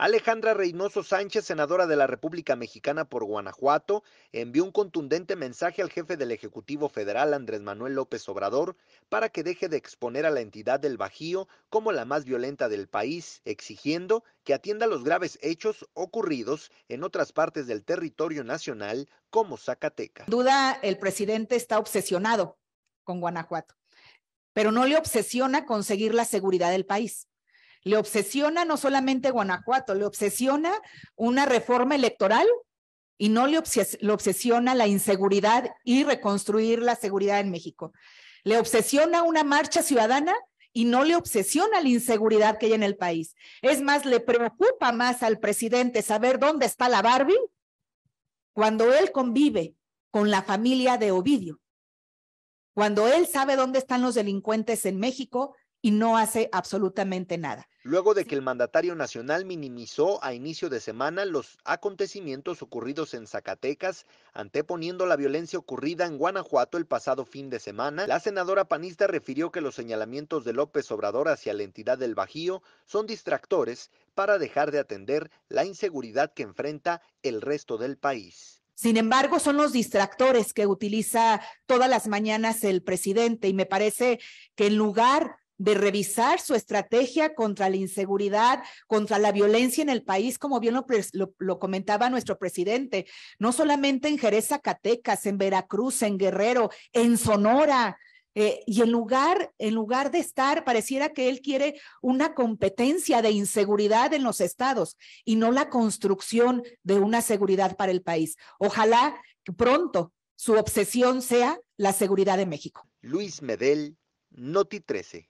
Alejandra Reynoso Sánchez, senadora de la República Mexicana por Guanajuato, envió un contundente mensaje al jefe del Ejecutivo Federal, Andrés Manuel López Obrador, para que deje de exponer a la entidad del Bajío como la más violenta del país, exigiendo que atienda los graves hechos ocurridos en otras partes del territorio nacional, como Zacatecas. duda, el presidente está obsesionado con Guanajuato, pero no le obsesiona conseguir la seguridad del país le obsesiona no solamente Guanajuato, le obsesiona una reforma electoral y no le, obsesiona la inseguridad y reconstruir la seguridad en México. Le obsesiona una marcha ciudadana y no le obsesiona la inseguridad que hay en el país. Es más, le preocupa más al presidente saber dónde está la Barbie cuando él convive con la familia de Ovidio, cuando él sabe dónde están los delincuentes en México y no hace absolutamente nada. Luego de que el mandatario nacional minimizó a inicio de semana los acontecimientos ocurridos en Zacatecas, anteponiendo la violencia ocurrida en Guanajuato el pasado fin de semana, la senadora panista refirió que los señalamientos de López Obrador hacia la entidad del Bajío son distractores para dejar de atender la inseguridad que enfrenta el resto del país. Sin embargo, son los distractores que utiliza todas las mañanas el presidente y me parece que en lugar de revisar su estrategia contra la inseguridad, contra la violencia en el país, como bien lo, lo, comentaba nuestro presidente, no solamente en Jerez, Zacatecas, en Veracruz, en Guerrero, en Sonora, eh, y en lugar, en lugar de estar, pareciera que él quiere una competencia de inseguridad en los estados y no la construcción de una seguridad para el país. Ojalá pronto su obsesión sea la seguridad de México. Luis Medel, Noti 13.